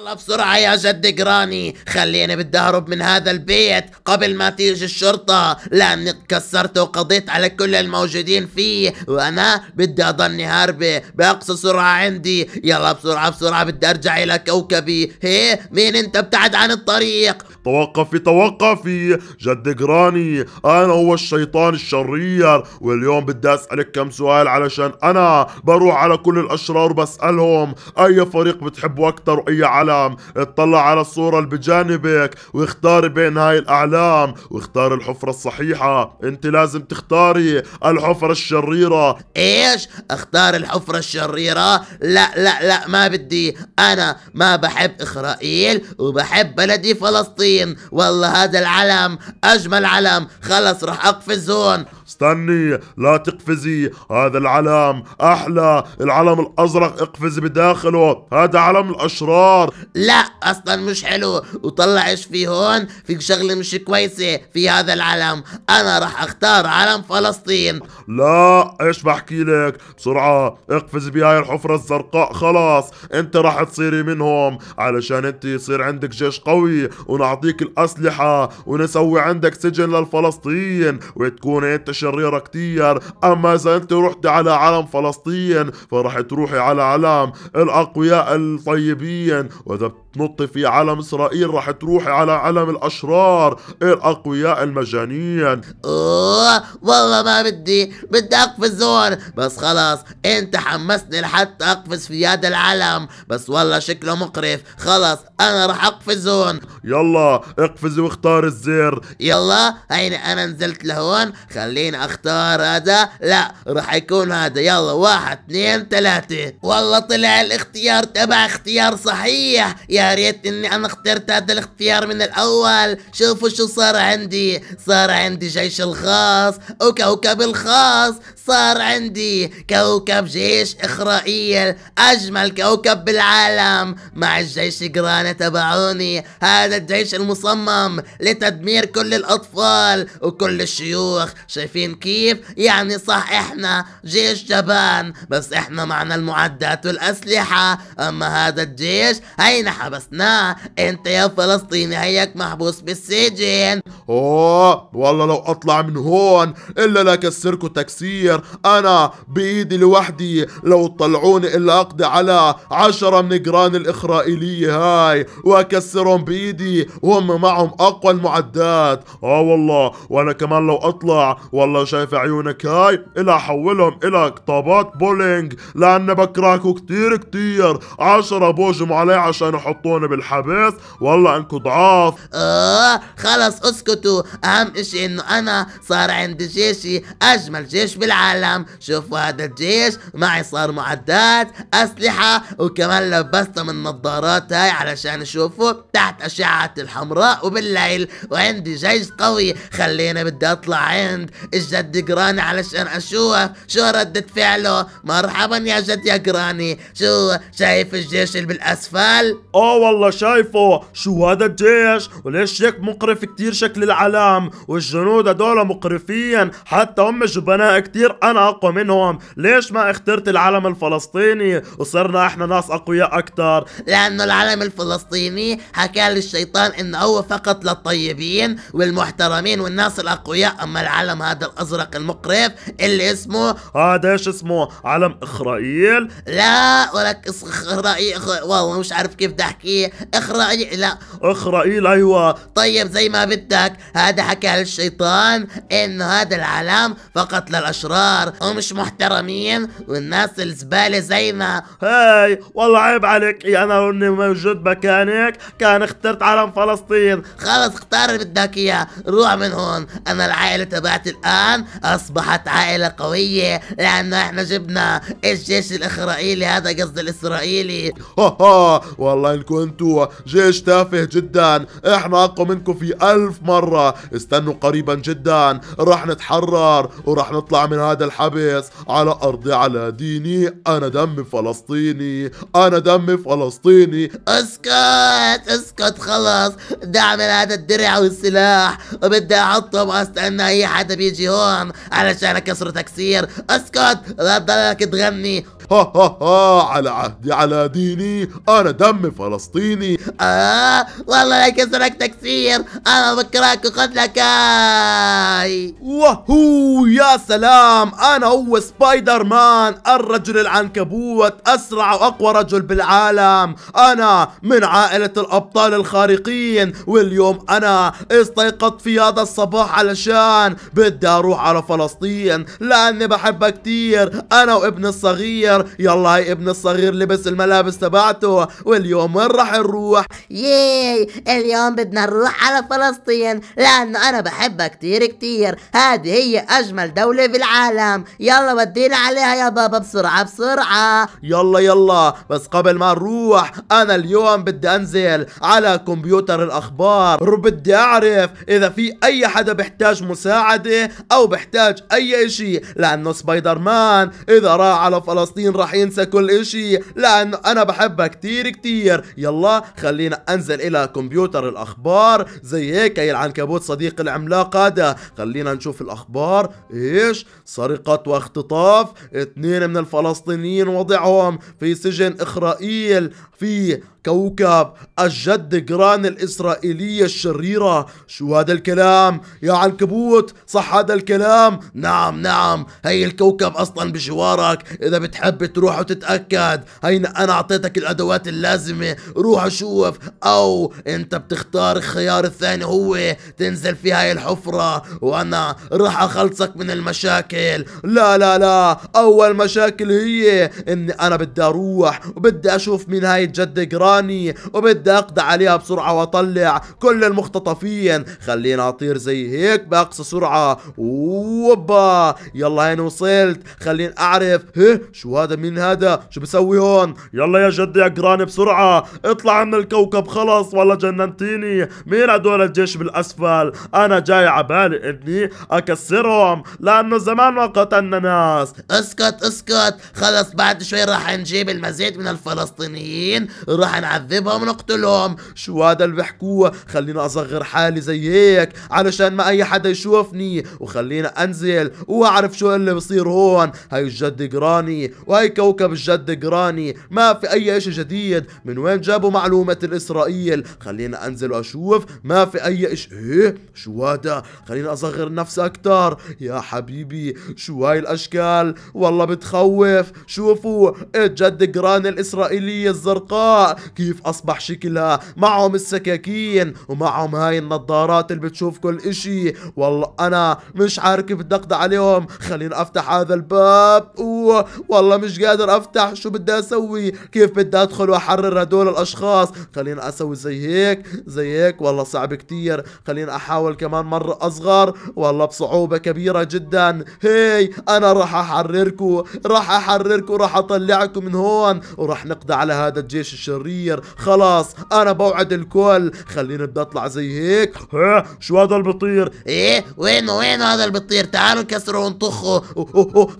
يلا بسرعة يا جد جراني خليني بدي أهرب من هذا البيت قبل ما تيجي الشرطة لأني كسرته وقضيت على كل الموجودين فيه وأنا بدي أضلني هاربة بأقصى سرعة عندي يلا بسرعة بسرعة بدي أرجع إلى كوكبي هي مين أنت ابتعد عن الطريق توقفي توقفي جد جراني أنا هو الشيطان الشرير واليوم بدي أسألك كم سؤال علشان أنا بروح على كل الأشرار بسألهم أي فريق بتحبه أكتر وأي الأعلام اطلع على الصورة اللي بجانبك واختار بين هاي الأعلام واختار الحفرة الصحيحة انت لازم تختاري الحفرة الشريرة ايش اختار الحفرة الشريرة لا لا لا ما بدي انا ما بحب اسرائيل وبحب بلدي فلسطين والله هذا العلم اجمل علم خلص راح هون استني لا تقفزي هذا العلم احلى العلم الازرق اقفزي بداخله هذا علم الاشرار لا اصلا مش حلو وطلع ايش في هون في شغله مش كويسه في هذا العلم انا راح اختار علم فلسطين لا ايش بحكي لك بسرعه اقفزي بهاي الحفره الزرقاء خلاص انت راح تصيري منهم علشان انت يصير عندك جيش قوي ونعطيك الاسلحه ونسوي عندك سجن للفلسطين وتكون انت شريرة كتير أما إذا أنت رحت على علم فلسطين فرح تروحي على علم الأقوياء الطيبين وإذا تنطي في علم اسرائيل رح تروحي على علم الاشرار إيه الاقوياء المجانين اوه والله ما بدي بدي اقفز هون بس خلاص انت حمسني لحتى اقفز في هذا العلم بس والله شكله مقرف خلاص انا رح اقفز هون يلا اقفزي واختار الزر يلا هيني انا نزلت لهون خليني اختار هذا لا رح يكون هذا يلا واحد اثنين ثلاثة والله طلع الاختيار تبع اختيار صحيح يا يا ريت اني انا اخترت هذا الاختيار من الاول شوفوا شو صار عندي صار عندي جيش الخاص وكوكب الخاص صار عندي كوكب جيش إخرائيل أجمل كوكب بالعالم مع الجيش جرانا تبعوني هذا الجيش المصمم لتدمير كل الأطفال وكل الشيوخ شايفين كيف؟ يعني صح إحنا جيش جبان بس إحنا معنا المعدات والأسلحة أما هذا الجيش هينا حبسناه أنت يا فلسطيني هيك محبوس بالسجن أوه والله لو أطلع من هون إلا لكسركوا تكسير الفقر أنا بإيدي لوحدي لو طلعوني إلا أقضي على عشرة من جيران الإسرائيلية هاي وأكسرهم بإيدي وهم معهم أقوى المعدات آه والله وأنا كمان لو أطلع والله شايف عيونك هاي إلا أحولهم إلى طابات بولينج لأن بكرهكوا كتير كتير عشرة بوجم علي عشان يحطوني بالحبس والله انكم ضعاف آه خلص اسكتوا أهم إشي إنه أنا صار عندي جيشي أجمل جيش بالعالم العالم شوفوا هذا الجيش معي صار معدات أسلحة وكمان لبستهم النظارات هاي علشان يشوفوا تحت أشعة الحمراء وبالليل وعندي جيش قوي خلينا بدي أطلع عند الجد قراني علشان أشوف شو ردة فعله مرحبا يا جد يا قراني شو شايف الجيش اللي بالأسفل آه والله شايفه شو هذا الجيش وليش هيك مقرف كتير شكل العلام والجنود هدول مقرفين حتى هم جبناء كتير انا اقوى منهم ليش ما اخترت العلم الفلسطيني وصرنا احنا ناس اقوياء اكثر لانه العلم الفلسطيني حكى للشيطان انه هو فقط للطيبين والمحترمين والناس الاقوياء اما العلم هذا الازرق المقرف اللي اسمه هذا ايش اسمه علم اخرائيل لا ولك اخرائيل إخ... والله مش عارف كيف بدي احكيه اخرائيل لا اخرائيل ايوه طيب زي ما بدك هذا حكى للشيطان انه هذا العلم فقط للاشرار كبار ومش محترمين والناس الزبالة زينا هاي والله عيب عليك يا انا إني موجود مكانك كان اخترت علم فلسطين خلص اختار اللي بدك اياه روح من هون انا العائلة تبعتي الان اصبحت عائلة قوية لانه احنا جبنا الجيش الإسرائيلي هذا قصد الاسرائيلي ها ها والله انكم انتوا جيش تافه جدا احنا اقوى منكم في الف مرة استنوا قريبا جدا راح نتحرر وراح نطلع من هذا هذا الحبس على أرضي على ديني أنا دم فلسطيني أنا دم فلسطيني اسكت اسكت خلاص بدي أعمل هذا الدرع والسلاح وبدي أحطهم وأستنى أي حدا بيجي هون علشان أكسره تكسير اسكت لا تضلك تغني ها ها ها على عهدي على ديني أنا دم فلسطيني آه والله لا كسرك تكسير أنا بكرهك وقتلك آي وهو يا سلام نعم أنا هو سبايدر مان الرجل العنكبوت أسرع وأقوى رجل بالعالم أنا من عائلة الأبطال الخارقين واليوم أنا استيقظت في هذا الصباح علشان بدي أروح على فلسطين لأني بحبها كتير أنا وابن الصغير يلا هي ابن الصغير لبس الملابس تبعته واليوم وين راح نروح ياي اليوم بدنا نروح على فلسطين لأنه أنا بحبها كتير كتير هذه هي أجمل دولة بالعالم العالم يلا ودينا عليها يا بابا بسرعة بسرعة يلا يلا بس قبل ما نروح أنا اليوم بدي أنزل على كمبيوتر الأخبار وبدي أعرف إذا في أي حدا بحتاج مساعدة أو بحتاج أي إشي لأنه سبايدر مان إذا راح على فلسطين راح ينسى كل إشي لأنه أنا بحبها كتير كتير يلا خلينا أنزل إلى كمبيوتر الأخبار زي هيك هي العنكبوت صديق العملاق هذا خلينا نشوف الأخبار إيش سرقة واختطاف اثنين من الفلسطينيين وضعهم في سجن إخرائيل في كوكب الجد جران الإسرائيلية الشريرة شو هذا الكلام يا عنكبوت صح هذا الكلام نعم نعم هي الكوكب أصلا بجوارك إذا بتحب تروح وتتأكد هين أنا أعطيتك الأدوات اللازمة روح شوف أو أنت بتختار الخيار الثاني هو تنزل في هاي الحفرة وأنا راح أخلصك من المشاكل لا لا لا أول مشاكل هي إني أنا بدي أروح وبدي أشوف مين هاي جد جراني وبدي اقضي عليها بسرعة واطلع كل المختطفين خلينا اطير زي هيك باقصى سرعة وبا يلا هين وصلت خليني اعرف هه شو هذا مين هذا شو بسوي هون يلا يا جد يا جراني بسرعة اطلع من الكوكب خلص والله جننتيني مين هدول الجيش بالاسفل انا جاي عبالي اني اكسرهم لانه زمان ما قتلنا ناس اسكت اسكت خلص بعد شوي راح نجيب المزيد من الفلسطينيين الحين راح نعذبهم ونقتلهم شو هذا اللي بحكوه خلينا اصغر حالي زي هيك علشان ما اي حدا يشوفني وخلينا انزل واعرف شو اللي بصير هون هاي الجد قراني وهي كوكب الجد قراني ما في اي اشي جديد من وين جابوا معلومة الاسرائيل خلينا انزل واشوف ما في اي اشي ايه شو هذا خلينا اصغر نفسي اكتر يا حبيبي شو هاي الاشكال والله بتخوف شوفوا إيه الجد قراني الاسرائيلية الزرقاء الألقاء كيف أصبح شكلها معهم السكاكين ومعهم هاي النظارات اللي بتشوف كل إشي والله أنا مش عارف كيف بدي أقضي عليهم خليني أفتح هذا الباب أوه والله مش قادر أفتح شو بدي أسوي كيف بدي أدخل وأحرر هدول الأشخاص خليني أسوي زي هيك زي هيك والله صعب كتير خليني أحاول كمان مرة أصغر والله بصعوبة كبيرة جدا هي أنا راح أحرركم راح أحرركم راح أطلعكم من هون وراح نقضي على هذا الجيل الجيش الشرير خلاص انا بوعد الكل خلينا بدي اطلع زي هيك ها شو هذا اللي بيطير ايه وينه وينه هذا اللي بيطير تعالوا نكسره ونطخه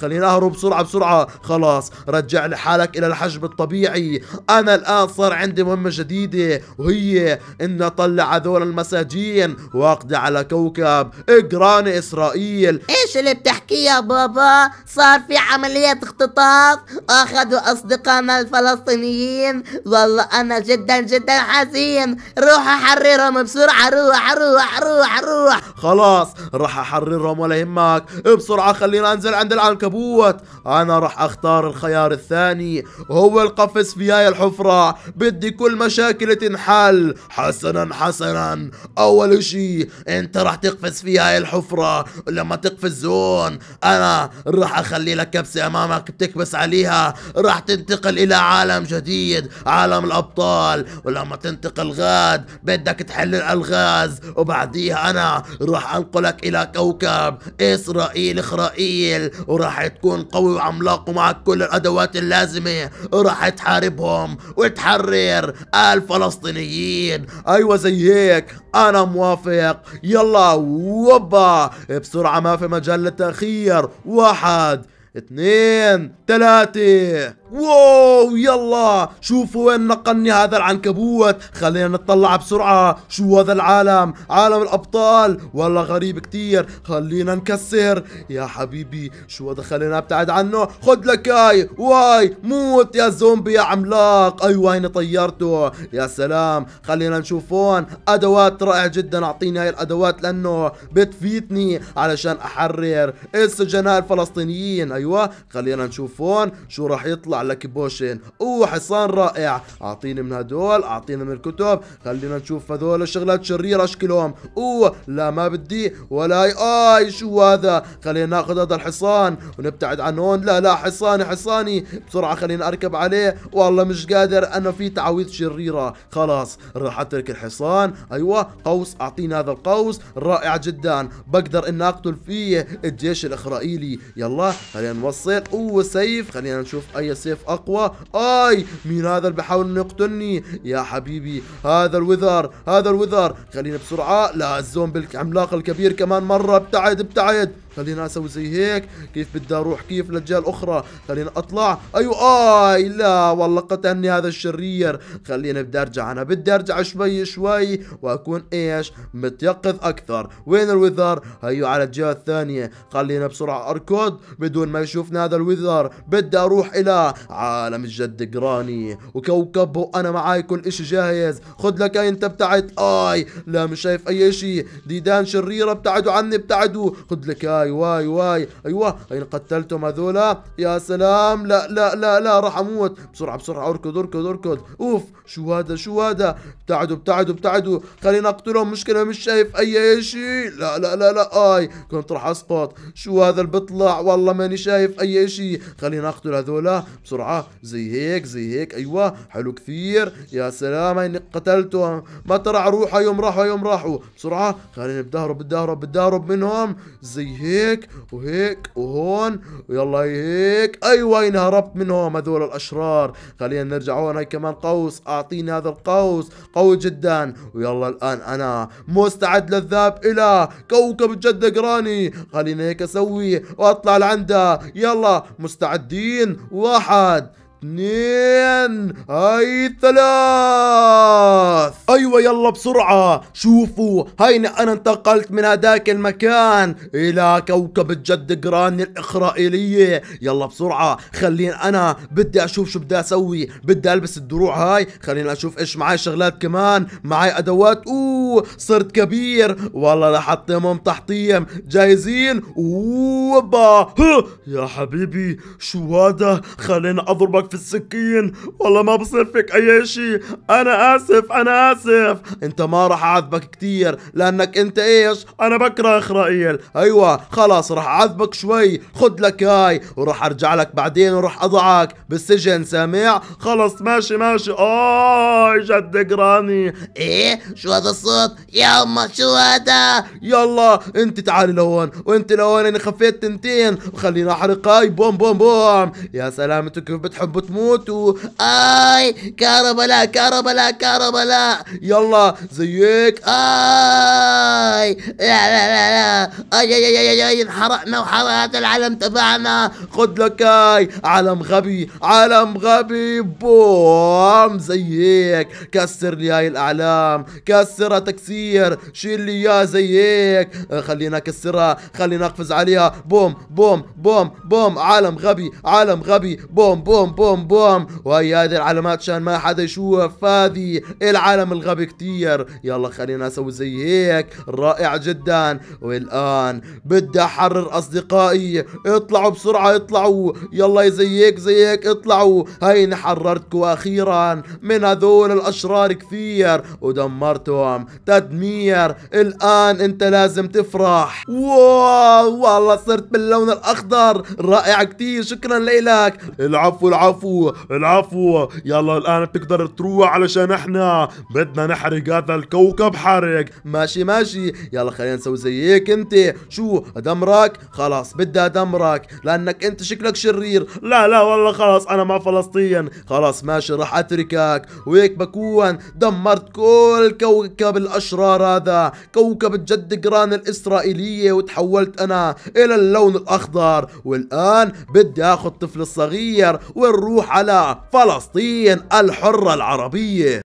خلينا اهرب بسرعه بسرعه خلاص رجع لحالك الى الحجم الطبيعي انا الان صار عندي مهمه جديده وهي ان اطلع هذول المساجين واقضي على كوكب اقراني اسرائيل ايش اللي بتحكيه يا بابا صار في عمليه اختطاف اخذوا اصدقائنا الفلسطينيين والله انا جدا جدا حزين روح احررهم بسرعه روح روح روح روح خلاص راح احررهم ولا يهمك بسرعه خلينا انزل عند العنكبوت انا راح اختار الخيار الثاني هو القفز في هاي الحفره بدي كل مشاكل تنحل حسنا حسنا اول شيء انت راح تقفز في هاي الحفره لما تقفز زون انا راح اخلي لك كبسه امامك بتكبس عليها راح تنتقل الى عالم جديد عالم الأبطال ولما تنتقل غاد بدك تحل الألغاز وبعديها أنا راح أنقلك إلى كوكب إسرائيل إخرائيل وراح تكون قوي وعملاق ومعك كل الأدوات اللازمة وراح تحاربهم وتحرر الفلسطينيين أيوة زي هيك أنا موافق يلا وبا بسرعة ما في مجال للتأخير واحد اثنين ثلاثة واو يلا شوفوا وين نقلني هذا العنكبوت خلينا نطلع بسرعة شو هذا العالم عالم الأبطال والله غريب كتير خلينا نكسر يا حبيبي شو هذا خلينا ابتعد عنه خد لك هاي واي موت يا زومبي يا عملاق ايوه هيني طيرته يا سلام خلينا نشوف هون ادوات رائع جدا اعطيني هاي الادوات لانه بتفيدني علشان احرر السجناء الفلسطينيين ايوه خلينا نشوف هون شو راح يطلع لك بوشن اوه حصان رائع اعطيني من هدول اعطيني من الكتب خلينا نشوف هذول الشغلات شريرة شكلهم اوه لا ما بدي ولا اي اي شو هذا خلينا ناخذ هذا الحصان ونبتعد عن هون لا لا حصاني حصاني بسرعة خلينا اركب عليه والله مش قادر انا في تعاويذ شريرة خلاص راح اترك الحصان ايوه قوس اعطيني هذا القوس رائع جدا بقدر ان اقتل فيه الجيش الاخرائيلي يلا خلينا نوصل اوه سيف خلينا نشوف اي سيف سيف أقوى آي مين هذا اللي بحاول انه يقتلني يا حبيبي هذا الوذر هذا الوذر خلينا بسرعة لا الزومبي العملاق الكبير كمان مرة ابتعد ابتعد خليني اسوي زي هيك كيف بدي اروح كيف للجهه الاخرى خليني اطلع ايوه اي آه، لا والله قتلني هذا الشرير خليني بدي ارجع انا بدي ارجع شوي شوي واكون ايش متيقظ اكثر وين الوذر هيو أيوة، على الجهه الثانيه خلينا بسرعه اركض بدون ما يشوفني هذا الوذر بدي اروح الى عالم الجد جراني وكوكب وانا معاي كل اشي جاهز خد لك هاي انت بتاعت اي لا مش شايف اي اشي ديدان شريره ابتعدوا عني ابتعدوا خد لك اي واي واي واي ايوه اين قتلتم هذولا يا سلام لا لا لا لا راح اموت بسرعه بسرعه اركض اركض اركض اوف شو هذا شو هذا ابتعدوا ابتعدوا ابتعدوا خليني اقتلهم مشكله مش شايف اي شيء لا لا لا لا اي كنت راح اسقط شو هذا اللي بيطلع والله ماني شايف اي شيء خليني اقتل هذولا بسرعه زي هيك زي هيك ايوه حلو كثير يا سلام اني قتلتهم ما ترى روحه يوم راحوا يوم راحوا بسرعه خليني بدي اهرب بدي اهرب بدي اهرب منهم زي هيك هيك وهيك وهون ويلا هيك ايوه وين هربت منهم هذول الاشرار خلينا نرجع هون هاي كمان قوس اعطيني هذا القوس قوي جدا ويلا الان انا مستعد للذهاب الى كوكب جدة قراني خلينا هيك اسوي واطلع لعنده يلا مستعدين واحد اثنين هاي ثلاث ايوه يلا بسرعة شوفوا هينا انا انتقلت من هداك المكان الى كوكب الجد جران الاسرائيلية يلا بسرعة خليني انا بدي اشوف شو بدي اسوي بدي البس الدروع هاي خليني اشوف ايش معي شغلات كمان معي ادوات اوه صرت كبير والله لحطيمهم تحطيم جاهزين اوبا يا حبيبي شو هذا خليني اضربك في السكين والله ما بصير فيك اي شيء انا اسف انا اسف انت ما راح اعذبك كثير لانك انت ايش انا بكره اخرائيل ايوه خلاص راح اعذبك شوي خد لك هاي وراح ارجع لك بعدين وراح اضعك بالسجن سامع خلص ماشي ماشي اه جد جراني ايه شو هذا الصوت يا امك شو هذا يلا انت تعالي لهون وانت لهون انا خفيت تنتين وخليني احرق هاي بوم بوم بوم يا سلامتك كيف بتحبوا و... اي لا لا كربلاء لا يلا زيك اي لا لا لا لا اي اي اي اي انحرقنا وحرقت العلم تبعنا خد لك اي عالم غبي عالم غبي بوم زيك كسر لي هاي الاعلام كسرها تكسير شيل لي اياها زيك آه، خلينا كسرها خلينا اقفز عليها بوم بوم بوم بوم عالم غبي عالم غبي بوم بوم بوم بوم بوم وهي هذه العلامات عشان ما حدا يشوف هذه العالم الغبي كتير يلا خلينا اسوي زي هيك رائع جدا والان بدي احرر اصدقائي اطلعوا بسرعه اطلعوا يلا زي هيك زي هيك اطلعوا هيني حررتكم اخيرا من هذول الاشرار كثير ودمرتهم تدمير الان انت لازم تفرح واو والله صرت باللون الاخضر رائع كتير شكرا لك العفو العفو العفو العفو يلا الان بتقدر تروح علشان احنا بدنا نحرق هذا الكوكب حرق ماشي ماشي يلا خلينا نسوي زي هيك انت شو ادمرك خلاص بدي ادمرك لانك انت شكلك شرير لا لا والله خلاص انا مع فلسطين خلاص ماشي راح اتركك وهيك بكون دمرت كل كوكب الاشرار هذا كوكب الجد جران الاسرائيليه وتحولت انا الى اللون الاخضر والان بدي اخذ طفل الصغير ونروح نروح على فلسطين الحرة العربية